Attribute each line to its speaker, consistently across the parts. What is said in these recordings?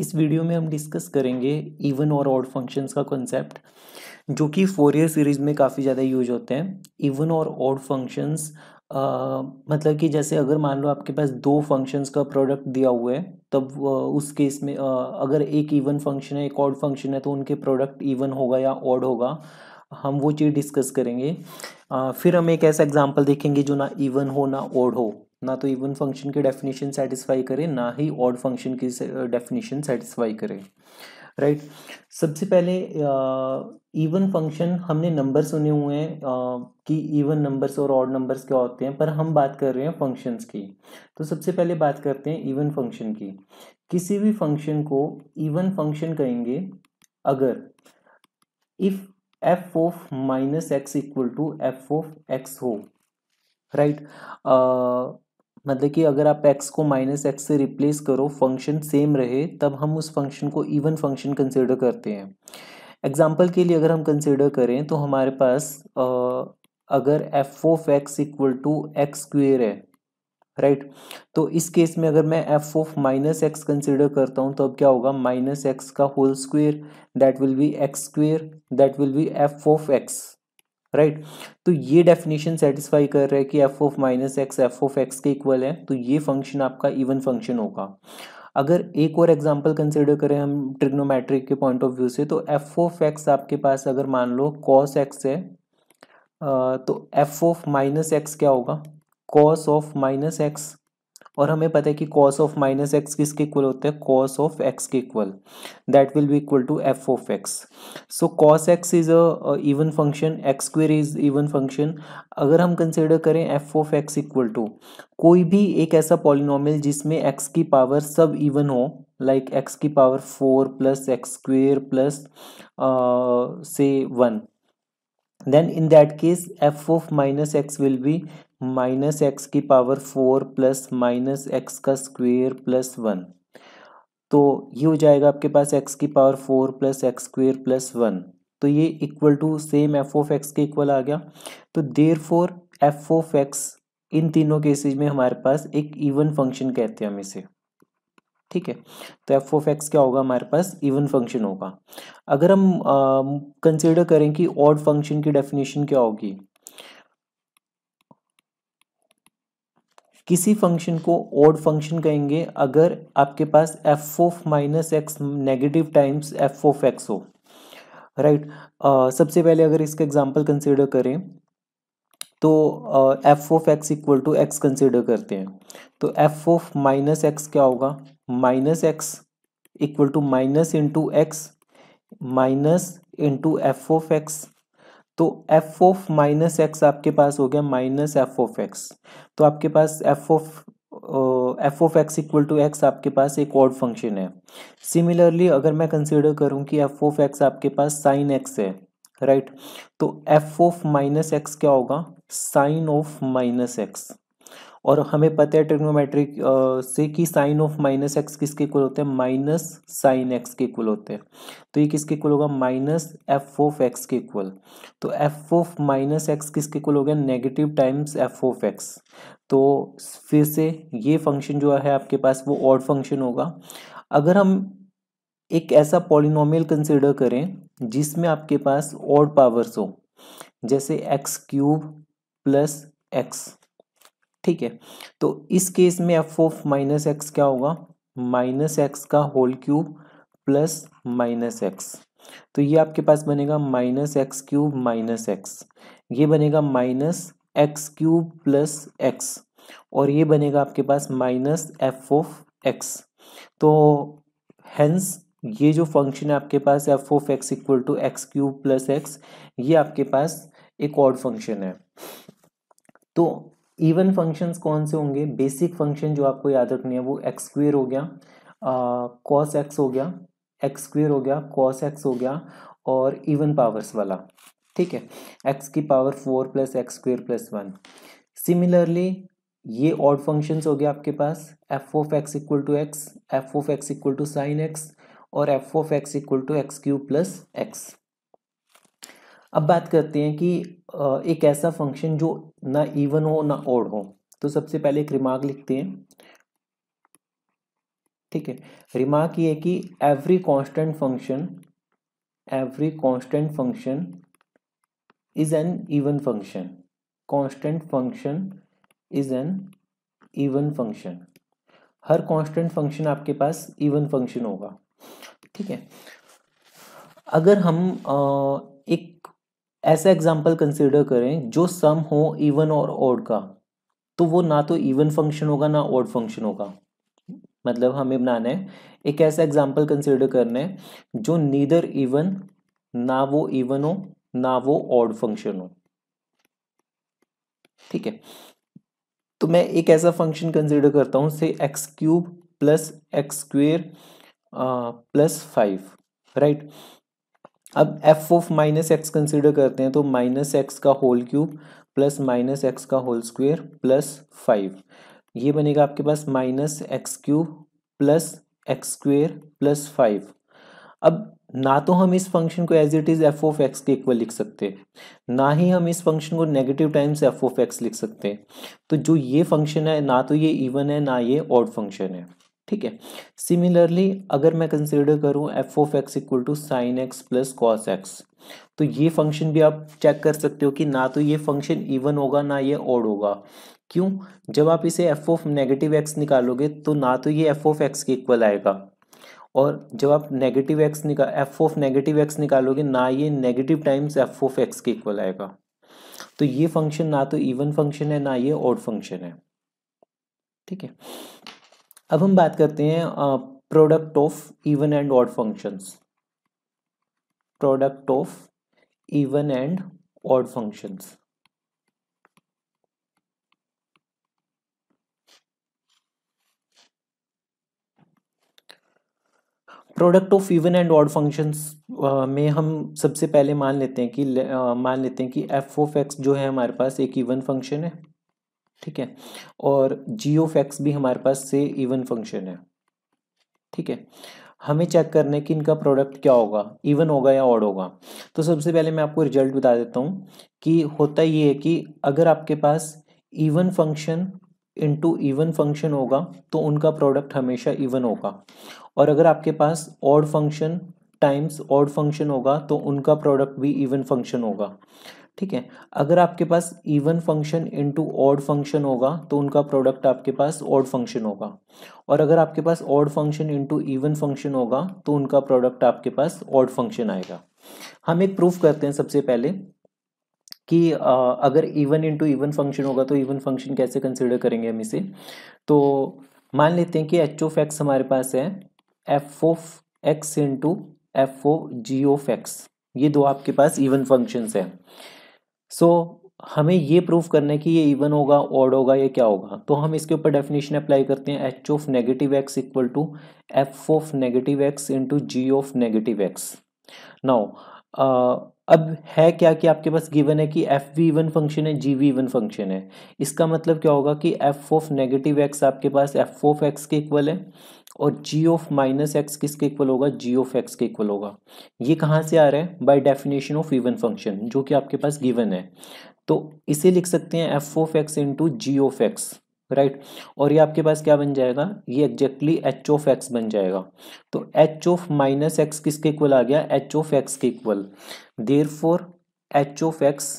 Speaker 1: इस वीडियो में हम डिस्कस करेंगे इवन और ऑड फंक्शंस का कॉन्सेप्ट जो कि फोर ईयर सीरीज में काफ़ी ज़्यादा यूज होते हैं इवन और ऑड फंक्शंस मतलब कि जैसे अगर मान लो आपके पास दो फंक्शंस का प्रोडक्ट दिया हुआ है तब उस केस में अगर एक इवन फंक्शन है एक ऑड फंक्शन है तो उनके प्रोडक्ट इवन होगा या ऑड होगा हम वो चीज़ डिस्कस करेंगे फिर हम एक ऐसा एग्जाम्पल देखेंगे जो ना इवन हो ना ऑड हो ना तो इवन फंक्शन की डेफिनेशन सेटिस्फाई करे ना ही ऑड फंक्शन की डेफिनेशन सेटिस्फाई करे राइट right? सबसे पहले इवन फंक्शन हमने नंबर सुने हुए हैं कि इवन नंबर्स और ऑड नंबर्स क्या होते हैं पर हम बात कर रहे हैं फंक्शंस की तो सबसे पहले बात करते हैं इवन फंक्शन की किसी भी फंक्शन को इवन फंक्शन कहेंगे अगर if f of minus x equal to f of x हो राइट right? uh, मतलब कि अगर आप एक्स को माइनस एक्स से रिप्लेस करो फंक्शन सेम रहे तब हम उस फंक्शन को इवन फंक्शन कंसिडर करते हैं एग्जाम्पल के लिए अगर हम कंसिडर करें तो हमारे पास आ, अगर f of x equal to x square है राइट right? तो इस केस में अगर मैं f of minus x consider करता हूँ तो अब क्या होगा माइनस एक्स का whole square that will be x square that will be f of x right right? तो ये डेफिनेशन सेटिस्फाई कर रहा है कि f of minus x f of x के इक्वल है तो ये फंक्शन आपका इवन फंक्शन होगा अगर एक और एग्जांपल कंसिडर करें हम ट्रिग्नोमेट्रिक के पॉइंट ऑफ व्यू से तो एफ ऑफ एक्स आपके पास अगर मान लो कॉस एक्स है तो एफ ऑफ माइनस एक्स क्या होगा कॉस ऑफ माइनस एक्स और हमें पता है कि कॉस ऑफ माइनस एक्स किसके इक्वल होते हैं कॉस ऑफ एक्स के equal that will be equal to f of x so cos x is even function x square is even function अगर हम कंसिडर करें f of x equal to कोई भी एक ऐसा पॉलिनॉमियल जिसमें एक्स की पावर सब इवन हो लाइक like एक्स की power four plus x square plus say one then in that case f of minus x will be minus x की power four plus minus x का square plus one तो ये हो जाएगा आपके पास x की power four plus x square plus one तो ये equal to same f of x के इक्वल आ गया तो therefore f of x इन तीनों केसेज में हमारे पास एक इवन फंक्शन कहते हैं हम इसे ठीक है तो एफ ऑफ एक्स क्या होगा हमारे पास इवन फंक्शन होगा अगर हम कंसिडर करें कि ऑड फंक्शन की डेफिनेशन क्या होगी किसी फंक्शन को ओड फंक्शन कहेंगे अगर आपके पास f of minus x negative times f of x हो राइट right? uh, सबसे पहले अगर इसका एग्जांपल कंसीडर करें तो f of x equal to x consider करते हैं तो एफ ऑफ माइनस एक्स क्या होगा minus x equal to minus into x minus into f of x तो एफ ऑफ माइनस एक्स आपके पास हो गया माइनस एफ ऑफ एक्स तो आपके पास f of f of x equal to x आपके पास एक ऑड फंक्शन है सिमिलरली अगर मैं कंसिडर करूं कि एफ ऑफ एक्स आपके पास साइन एक्स है राइट right? तो एफ ऑफ माइनस एक्स क्या होगा साइन ऑफ माइनस एक्स और हमें पता है ट्रिग्नोमेट्रिक से कि साइन ऑफ माइनस एक्स किसके कुल होते हैं माइनस साइन एक्स के इक्वल होते हैं तो ये किसके कुल होगा माइनस एफ ऑफ एक्स के इक्वल तो एफ ऑफ माइनस एक्स किसके कुल हो गया negative times f of x तो फिर से ये फंक्शन जो है आपके पास वो ऑड फंक्शन होगा अगर हम एक ऐसा पॉलिनोमियल कंसिडर करें जिसमें आपके पास ऑड पावर्स हो जैसे एक्स क्यूब प्लस एक्स ठीक है तो इस केस में एफ ऑफ माइनस एक्स क्या होगा माइनस एक्स का whole cube plus minus x तो ये आपके पास बनेगा minus x cube minus x ये बनेगा minus x cube plus x और ये बनेगा आपके पास माइनस एफ ऑफ एक्स तो हेंस ये जो फंक्शन है आपके पास f of x equal to x cube plus x ये आपके पास एक और फंक्शन है तो इवन फंक्शंस कौन से होंगे बेसिक फंक्शन जो आपको याद रखने हैं वो एक्स स्क्वेयर हो गया कॉस एक्स हो गया एक्स स्क्वेयर हो गया कॉस एक्स हो गया और इवन पावर्स वाला ठीक है एक्स की power four plus x square plus one similarly ये ऑड फंक्शंस हो गया आपके पास f of x equal to x f of x equal to sine x और f of x equal to x cube plus x अब बात करते हैं कि एक ऐसा फंक्शन जो ना इवन हो ना ओड हो तो सबसे पहले एक रिमार्क लिखते हैं ठीक है रिमार्क ये कि every constant function every constant function is an even function constant function is an even function हर कांस्टेंट फंक्शन आपके पास इवन फंक्शन होगा ठीक है अगर हम एक ऐसा एग्जाम्पल कंसिडर करें जो सम हो इवन और ऑड का तो वो ना तो इवन फंक्शन होगा ना ऑड फंक्शन होगा मतलब हमें बनाना है एक ऐसा एग्जाम्पल कंसिडर करना है जो नीदर इवन ना वो इवन हो ना वो ऑड फंक्शन हो ठीक है तो मैं एक ऐसा फंक्शन कंसिडर करता हूँ say x cube plus x square plus five right right? अब f of minus x consider करते हैं तो माइनस एक्स का whole cube plus minus x का होल स्क्वेयर प्लस फाइव ये बनेगा आपके पास minus x cube plus x square plus five अब ना तो हम इस फंक्शन को as it is f of x के इक्वल लिख सकते ना ही हम इस फंक्शन को negative times f of x लिख सकते हैं तो जो ये फंक्शन है ना तो ये इवन है ना ये ऑड फंक्शन है ठीक है सिमिलरली अगर मैं कंसिडर करूँ f of x equal to sine x plus cos x तो ये फंक्शन भी आप चेक कर सकते हो कि ना तो ये फंक्शन इवन होगा ना ये ऑड होगा क्यों जब आप इसे एफ ऑफ नेगेटिव एक्स निकालोगे तो ना तो ये एफ ऑफ एक्स के इक्वल आएगा और जब आप नेगेटिव एक्स निकाल एफ ऑफ नेगेटिव एक्स निकालोगे ना ये negative times f of x के इक्वल आएगा तो ये फंक्शन ना तो इवन फंक्शन है ना ये ऑड फंक्शन है ठीक है अब हम बात करते हैं product of even and odd functions product of even and odd functions product of even and odd functions में हम सबसे पहले मान लेते हैं कि uh, मान लेते हैं कि एफ ऑफ एक्स जो है हमारे पास एक इवन फंक्शन है ठीक है और जी फैक्स एक्स भी हमारे पास से इवन फंक्शन है ठीक है हमें चेक करना है कि इनका प्रोडक्ट क्या होगा इवन होगा या ऑड होगा तो सबसे पहले मैं आपको रिजल्ट बता देता हूँ कि होता ये है कि अगर आपके पास even function to even function होगा तो उनका प्रोडक्ट हमेशा इवन होगा और अगर आपके पास odd function times odd function होगा तो उनका प्रोडक्ट भी इवन फंक्शन होगा ठीक है अगर आपके पास even function into odd function होगा तो उनका प्रोडक्ट आपके पास ऑड फंक्शन होगा और अगर आपके पास odd function into even function होगा तो उनका प्रोडक्ट आपके पास ऑड फंक्शन आएगा हम एक प्रूफ करते हैं सबसे पहले कि आ, अगर इवन इनटू इवन फंक्शन होगा तो इवन फंक्शन कैसे कंसिडर करेंगे हम इसे तो मान लेते हैं कि एच ऑफ एक्स हमारे पास है f of x into f o g o x ये दो आपके पास इवन फंक्शंस हैं सो हमें ये प्रूव करना है कि ये इवन होगा ऑड होगा या क्या होगा तो हम इसके ऊपर डेफिनेशन अप्लाई करते हैं h of negative x equal to f of negative x into g of negative x now अब है क्या कि आपके पास गिवन है कि एफ वी वन फंक्शन है जी वी वन फंक्शन है इसका मतलब क्या होगा कि एफ ऑफ नेगेटिव एक्स आपके पास एफ ऑफ एक्स के इक्वल है और जी ऑफ माइनस एक्स किसके इक्वल होगा जी ऑफ एक्स के इक्वल होगा ये कहाँ से आ रहा है by definition of even function जो कि आपके पास गिवन है तो इसे लिख सकते हैं f of x into g of x right और ये आपके पास क्या बन जाएगा ये एग्जैक्टली एच ऑफ एक्स बन जाएगा तो एच ऑफ माइनस एक्स किसके इक्वल आ गया एच ऑफ एक्स के equal therefore h of x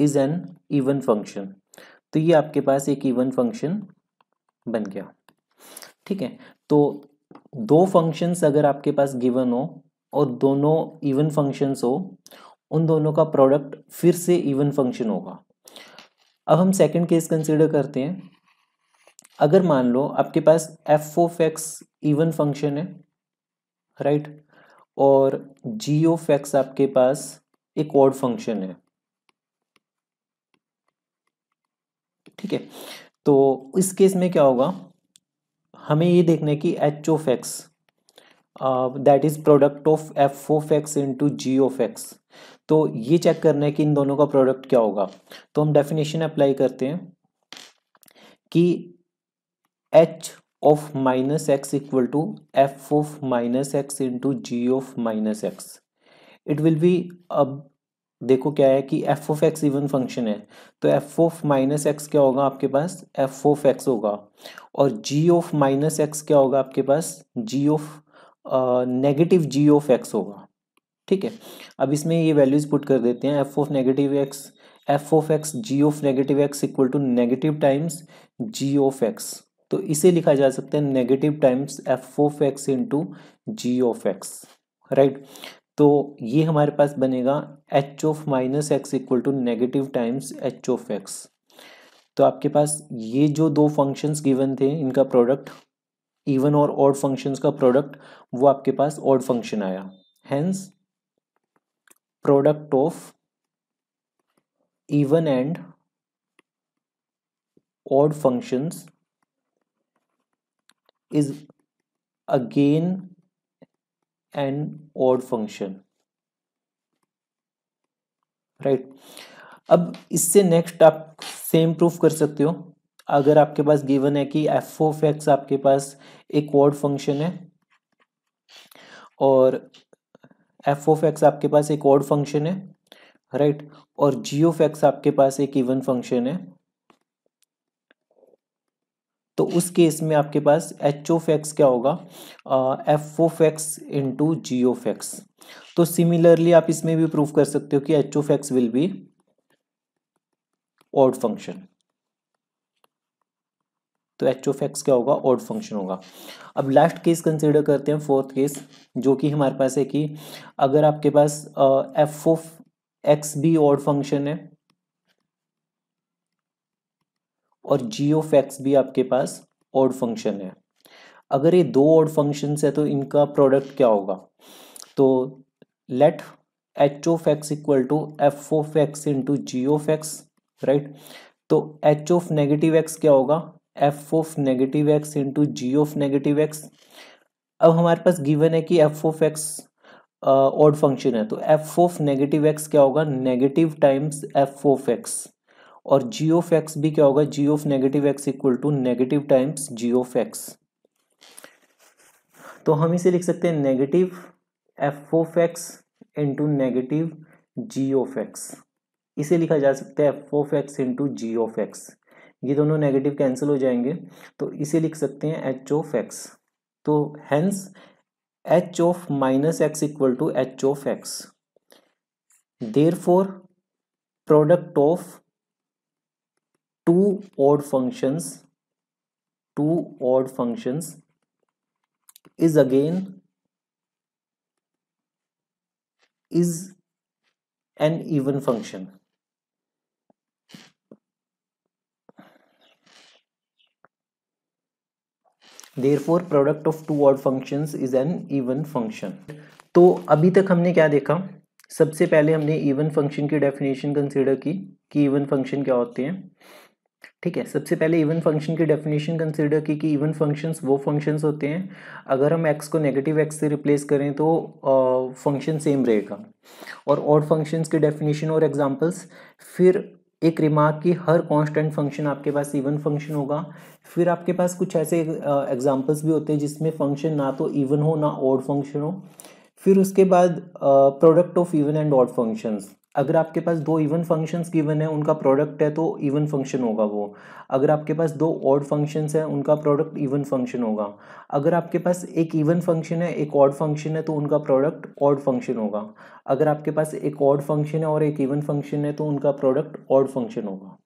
Speaker 1: is an even function तो ये आपके पास एक इवन फंक्शन बन गया ठीक है तो दो फंक्शंस अगर आपके पास गिवन हो और दोनों इवन फंक्शंस हो उन दोनों का प्रोडक्ट फिर से इवन फंक्शन होगा अब हम सेकंड केस कंसीडर करते हैं अगर मान लो आपके पास f of x even function है राइट right? और जी ओ फैक्स आपके पास एक ऑड फंक्शन है ठीक है तो इस केस में क्या होगा हमें ये देखना है कि h of x that is product of f of x into g of x तो ये चेक करना है कि इन दोनों का प्रोडक्ट क्या होगा तो हम डेफिनेशन अप्लाई करते हैं कि h of minus x equal to f of minus x into g of minus x it will be अब देखो क्या है कि f of x even function है तो एफ ऑफ माइनस एक्स क्या होगा आपके पास एफ ऑफ एक्स होगा और जी ऑफ माइनस एक्स क्या होगा आपके पास g of negative g of x होगा ठीक है अब इसमें ये वैल्यूज पुट कर देते हैं f of negative x f of x g of negative x equal to negative times g of x तो इसे लिखा जा सकता है negative times f of x into g of x right तो ये हमारे पास बनेगा h of minus x equal to negative times h of x तो आपके पास ये जो दो फंक्शंस गिवन थे इनका प्रोडक्ट इवन और ऑड फंक्शंस का प्रोडक्ट वो आपके पास ऑड फंक्शन आया hence product of even and odd functions is again and odd function right अब इससे नेक्स्ट आप सेम प्रूफ कर सकते हो अगर आपके पास गिवन है कि एफ ओ फैक्स आपके पास एक वर्ड फंक्शन है और एफ ओ फैक्स आपके पास एक वर्ड फंक्शन है राइट और जी ऑफ आपके पास एक इवन फंक्शन है तो उस केस में आपके पास एच ओ फैक्स क्या होगा f of x into g of x तो सिमिलरली आप इसमें भी प्रूव कर सकते हो कि h of x will be odd function तो एच ऑफ एक्स क्या होगा ऑड फंक्शन होगा अब लास्ट केस कंसिडर करते हैं फोर्थ केस जो कि हमारे पास है कि अगर आपके पास एफ ऑफ एक्स भी ऑड फंक्शन है और जी ऑफ एक्स भी आपके पास ऑड फंक्शन है अगर ये दो ऑड फंक्शन है तो इनका प्रोडक्ट क्या होगा तो let h of x equal to f of x into g of x right तो एच ऑफ नेगेटिव एक्स क्या होगा f of negative x into g of negative x अब हमारे पास गिवन है कि f of x odd function है तो एफ ऑफ नेगेटिव एक्स क्या होगा negative times f of x और जी ऑफ एक्स भी क्या होगा g of negative x equal to negative times g of x तो हम इसे लिख सकते हैं negative f of x into negative g of x इसे लिखा जा सकता है f of x into g of x ये दोनों नेगेटिव कैंसिल हो जाएंगे तो इसे लिख सकते हैं एच ऑफ एक्स तो hence h of minus x equal to h of x therefore product of two odd functions two odd functions is again is an even function therefore product of two odd functions is an even function तो अभी तक हमने क्या देखा सबसे पहले हमने even function की डेफिनेशन कंसिडर की कि इवन फंक्शन क्या होते हैं ठीक है सबसे पहले इवन फंक्शन की डेफिनेशन कंसिडर की कि इवन फंक्शंस वो फंक्शंस होते हैं अगर हम एक्स को नेगेटिव एक्स से रिप्लेस करें तो फंक्शन सेम रहेगा और ऑड फंक्शंस की डेफिनेशन और एग्जांपल्स फिर एक रिमार्क की हर कांस्टेंट फंक्शन आपके पास इवन फंक्शन होगा फिर आपके पास कुछ ऐसे एग्जांपल्स भी होते हैं जिसमें फंक्शन ना तो इवन हो ना ऑड फंक्शन हो फिर उसके बाद product of even and odd functions अगर आपके पास दो इवन फंक्शंस गिवन है उनका प्रोडक्ट है तो इवन फंक्शन होगा वो अगर आपके पास दो ऑड फंक्शंस हैं उनका प्रोडक्ट इवन फंक्शन होगा अगर आपके पास एक इवन फंक्शन है एक ऑड फंक्शन है तो उनका प्रोडक्ट ऑड फंक्शन होगा अगर आपके पास एक ऑड फंक्शन है और एक इवन फंक्शन है तो उनका प्रोडक्ट ऑड फंक्शन होगा